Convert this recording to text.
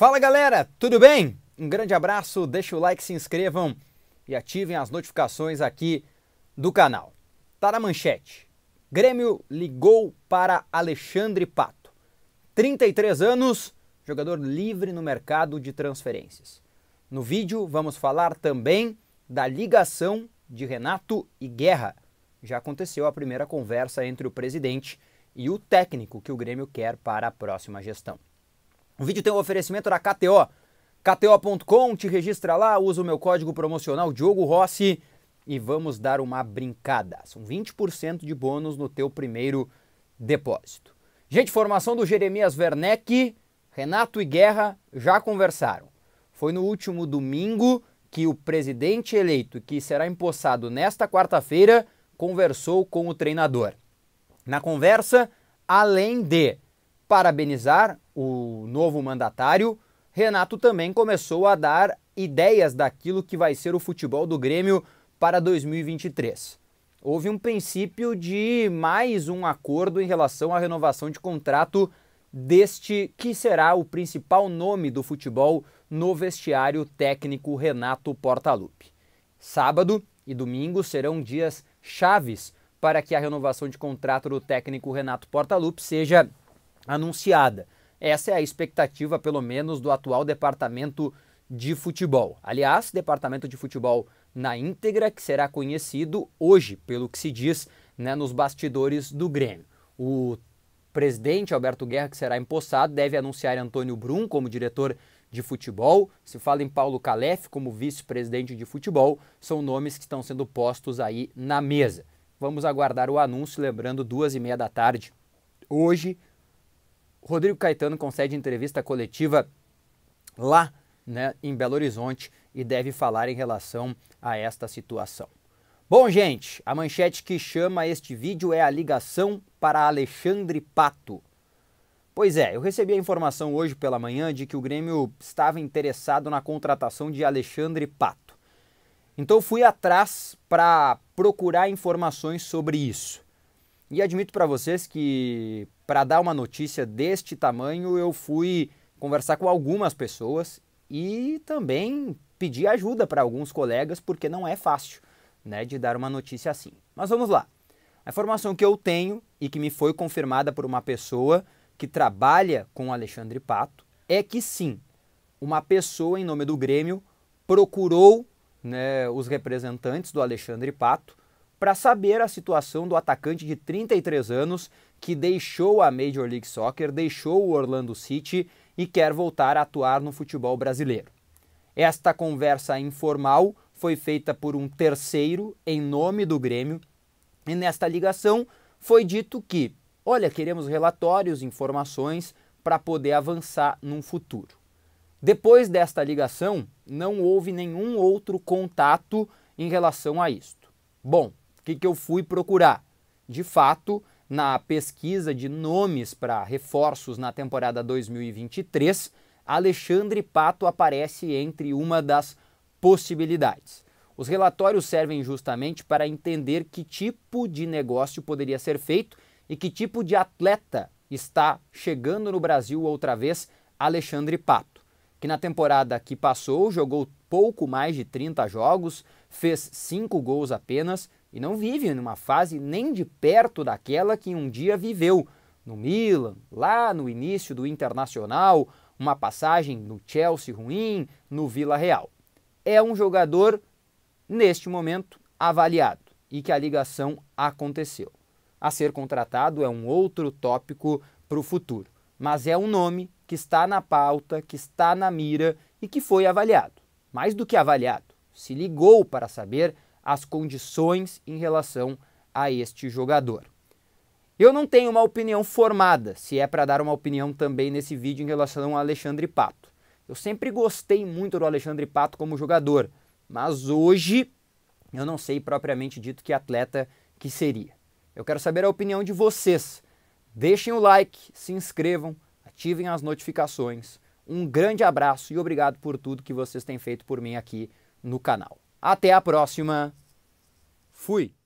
Fala galera, tudo bem? Um grande abraço, deixa o like, se inscrevam e ativem as notificações aqui do canal. Tá na manchete. Grêmio ligou para Alexandre Pato. 33 anos, jogador livre no mercado de transferências. No vídeo vamos falar também da ligação de Renato e Guerra. Já aconteceu a primeira conversa entre o presidente e o técnico que o Grêmio quer para a próxima gestão. O vídeo tem um oferecimento da KTO. KTO.com, te registra lá, usa o meu código promocional Diogo Rossi e vamos dar uma brincada. São 20% de bônus no teu primeiro depósito. Gente, formação do Jeremias Werneck, Renato e Guerra já conversaram. Foi no último domingo que o presidente eleito, que será empossado nesta quarta-feira, conversou com o treinador. Na conversa, além de parabenizar o novo mandatário, Renato também começou a dar ideias daquilo que vai ser o futebol do Grêmio para 2023. Houve um princípio de mais um acordo em relação à renovação de contrato deste que será o principal nome do futebol no vestiário técnico Renato Portaluppi. Sábado e domingo serão dias chaves para que a renovação de contrato do técnico Renato Portaluppi seja anunciada. Essa é a expectativa, pelo menos, do atual departamento de futebol. Aliás, departamento de futebol na íntegra, que será conhecido hoje, pelo que se diz né, nos bastidores do Grêmio. O presidente Alberto Guerra, que será empossado, deve anunciar Antônio Brum como diretor de futebol. Se fala em Paulo Calef como vice-presidente de futebol, são nomes que estão sendo postos aí na mesa. Vamos aguardar o anúncio, lembrando, duas e meia da tarde hoje Rodrigo Caetano concede entrevista coletiva lá né, em Belo Horizonte e deve falar em relação a esta situação. Bom, gente, a manchete que chama este vídeo é a ligação para Alexandre Pato. Pois é, eu recebi a informação hoje pela manhã de que o Grêmio estava interessado na contratação de Alexandre Pato. Então fui atrás para procurar informações sobre isso. E admito para vocês que para dar uma notícia deste tamanho eu fui conversar com algumas pessoas e também pedir ajuda para alguns colegas porque não é fácil, né, de dar uma notícia assim. Mas vamos lá. A informação que eu tenho e que me foi confirmada por uma pessoa que trabalha com Alexandre Pato é que sim, uma pessoa em nome do Grêmio procurou né, os representantes do Alexandre Pato para saber a situação do atacante de 33 anos que deixou a Major League Soccer, deixou o Orlando City e quer voltar a atuar no futebol brasileiro. Esta conversa informal foi feita por um terceiro em nome do Grêmio e nesta ligação foi dito que, olha, queremos relatórios, informações para poder avançar num futuro. Depois desta ligação, não houve nenhum outro contato em relação a isto. Bom, o que, que eu fui procurar? De fato, na pesquisa de nomes para reforços na temporada 2023, Alexandre Pato aparece entre uma das possibilidades. Os relatórios servem justamente para entender que tipo de negócio poderia ser feito e que tipo de atleta está chegando no Brasil outra vez Alexandre Pato, que na temporada que passou jogou pouco mais de 30 jogos, fez cinco gols apenas e não vive numa fase nem de perto daquela que um dia viveu no Milan, lá no início do Internacional, uma passagem no Chelsea ruim, no Vila Real. É um jogador, neste momento, avaliado e que a ligação aconteceu. A ser contratado é um outro tópico para o futuro, mas é um nome que está na pauta, que está na mira e que foi avaliado. Mais do que avaliado, se ligou para saber as condições em relação a este jogador. Eu não tenho uma opinião formada, se é para dar uma opinião também nesse vídeo em relação a Alexandre Pato. Eu sempre gostei muito do Alexandre Pato como jogador, mas hoje eu não sei propriamente dito que atleta que seria. Eu quero saber a opinião de vocês. Deixem o like, se inscrevam, ativem as notificações. Um grande abraço e obrigado por tudo que vocês têm feito por mim aqui no canal. Até a próxima. Fui.